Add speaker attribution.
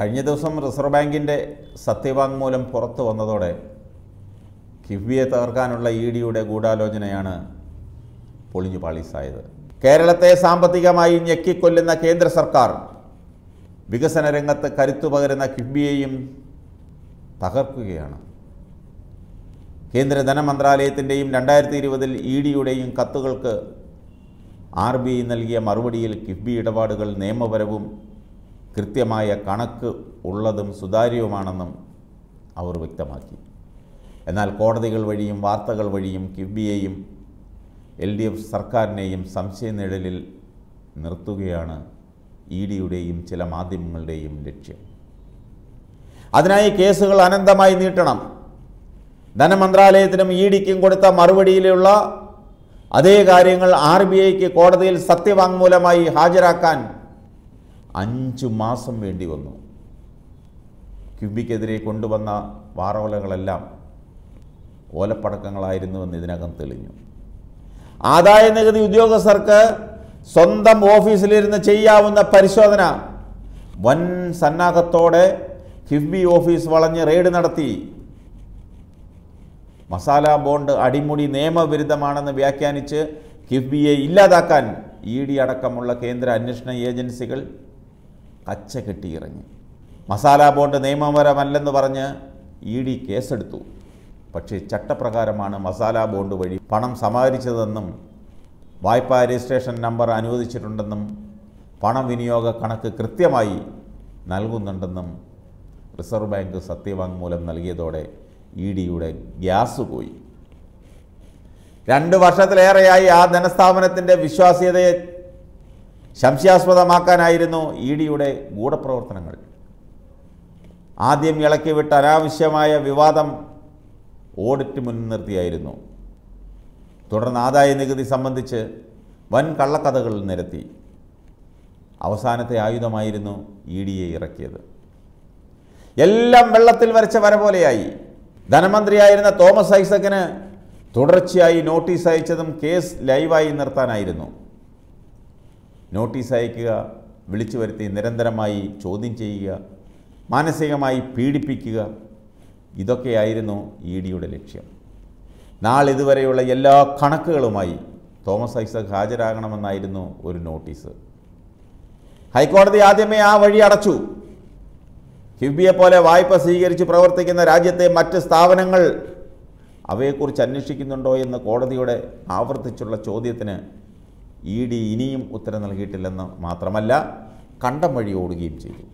Speaker 1: കഴിഞ്ഞ ദിവസം റിസർവ് ബാങ്കിൻ്റെ സത്യവാങ്മൂലം പുറത്തു വന്നതോടെ കിഫ്ബിയെ തകർക്കാനുള്ള ഇ ഡിയുടെ ഗൂഢാലോചനയാണ് പൊളിഞ്ഞു പാളീസായത് കേരളത്തെ സാമ്പത്തികമായി ഞെക്കിക്കൊല്ലുന്ന കേന്ദ്ര സർക്കാർ വികസന രംഗത്ത് കരുത്തു പകരുന്ന കിഫ്ബിയെയും തകർക്കുകയാണ് കേന്ദ്ര ധനമന്ത്രാലയത്തിൻ്റെയും രണ്ടായിരത്തി ഇരുപതിൽ ഇ ഡിയുടെയും കത്തുകൾക്ക് ആർ ബി ഐ നൽകിയ മറുപടിയിൽ കിഫ്ബി ഇടപാടുകൾ നിയമപരവും കൃത്യമായ കണക്ക് ഉള്ളതും സുതാര്യവുമാണെന്നും അവർ വ്യക്തമാക്കി എന്നാൽ കോടതികൾ വഴിയും വാർത്തകൾ വഴിയും കിഫ്ബിയെയും എൽ ഡി എഫ് സർക്കാരിനെയും സംശയനിഴലിൽ നിർത്തുകയാണ് ഇ ഡിയുടെയും ചില മാധ്യമങ്ങളുടെയും ലക്ഷ്യം അതിനായി കേസുകൾ അനന്തമായി നീട്ടണം ധനമന്ത്രാലയത്തിനും ഇ ഡിക്കും കൊടുത്ത മറുപടിയിലുള്ള അതേ കാര്യങ്ങൾ ആർ ബി ഐക്ക് കോടതിയിൽ സത്യവാങ്മൂലമായി ഹാജരാക്കാൻ അഞ്ചു മാസം വേണ്ടി വന്നു ക്യൂബിക്കെതിരെ കൊണ്ടുവന്ന വാറോലകളെല്ലാം ഓലപ്പടക്കങ്ങളായിരുന്നുവെന്ന് ഇതിനകം തെളിഞ്ഞു ആദായ നികുതി ഉദ്യോഗസ്ഥർക്ക് സ്വന്തം ഓഫീസിലിരുന്ന് ചെയ്യാവുന്ന പരിശോധന വൻ സന്നാഹത്തോടെ കിഫ്ബി ഓഫീസ് വളഞ്ഞ് റെയ്ഡ് നടത്തി മസാല ബോണ്ട് അടിമുടി നിയമവിരുദ്ധമാണെന്ന് വ്യാഖ്യാനിച്ച് കിഫ്ബിയെ ഇല്ലാതാക്കാൻ ഇ ഡി അടക്കമുള്ള കേന്ദ്ര അന്വേഷണ ഏജൻസികൾ കച്ച കെട്ടിയിറങ്ങി മസാല ബോണ്ട് നിയമപരമല്ലെന്ന് പറഞ്ഞ് ഇ ഡി കേസെടുത്തു പക്ഷേ ചട്ടപ്രകാരമാണ് മസാല ബോണ്ട് വഴി പണം സമാഹരിച്ചതെന്നും വായ്പാ രജിസ്ട്രേഷൻ നമ്പർ അനുവദിച്ചിട്ടുണ്ടെന്നും പണം വിനിയോഗ കണക്ക് കൃത്യമായി നൽകുന്നുണ്ടെന്നും റിസർവ് ബാങ്ക് സത്യവാങ്മൂലം നൽകിയതോടെ ഇ ഡിയുടെ ഗ്യാസ് പോയി രണ്ട് വർഷത്തിലേറെയായി ആ ധനസ്ഥാപനത്തിൻ്റെ വിശ്വാസ്യതയെ സംശയാസ്പദമാക്കാനായിരുന്നു ഇ ഡിയുടെ ഗൂഢപ്രവർത്തനങ്ങൾ ആദ്യം ഇളക്കിവിട്ട അനാവശ്യമായ വിവാദം ഓഡിറ്റ് മുൻനിർത്തിയായിരുന്നു തുടർന്ന് ആദായ നികുതി സംബന്ധിച്ച് വൻ കള്ളക്കഥകൾ നിരത്തി അവസാനത്തെ ആയുധമായിരുന്നു ഇ ഡിയെ ഇറക്കിയത് എല്ലാം വെള്ളത്തിൽ വരച്ച വര പോലെയായി ധനമന്ത്രിയായിരുന്ന തോമസ് ഐസക്കിന് തുടർച്ചയായി നോട്ടീസ് അയച്ചതും കേസ് ലൈവായി നിർത്താനായിരുന്നു നോട്ടീസ് അയക്കുക വിളിച്ചു വരുത്തി നിരന്തരമായി ചോദ്യം ചെയ്യുക മാനസികമായി പീഡിപ്പിക്കുക ഇതൊക്കെയായിരുന്നു ഇ ഡിയുടെ ലക്ഷ്യം നാളിതുവരെയുള്ള എല്ലാ കണക്കുകളുമായി തോമസ് ഐസക് ഹാജരാകണമെന്നായിരുന്നു ഒരു നോട്ടീസ് ഹൈക്കോടതി ആദ്യമേ ആ വഴി അടച്ചു കിഫ്ബിയെ പോലെ വായ്പ സ്വീകരിച്ച് പ്രവർത്തിക്കുന്ന രാജ്യത്തെ മറ്റ് സ്ഥാപനങ്ങൾ അവയെക്കുറിച്ച് അന്വേഷിക്കുന്നുണ്ടോ എന്ന് കോടതിയുടെ ആവർത്തിച്ചുള്ള ചോദ്യത്തിന് ഇ ഡി ഇനിയും ഉത്തരം നൽകിയിട്ടില്ലെന്ന് മാത്രമല്ല കണ്ടം വഴി ഓടുകയും ചെയ്തു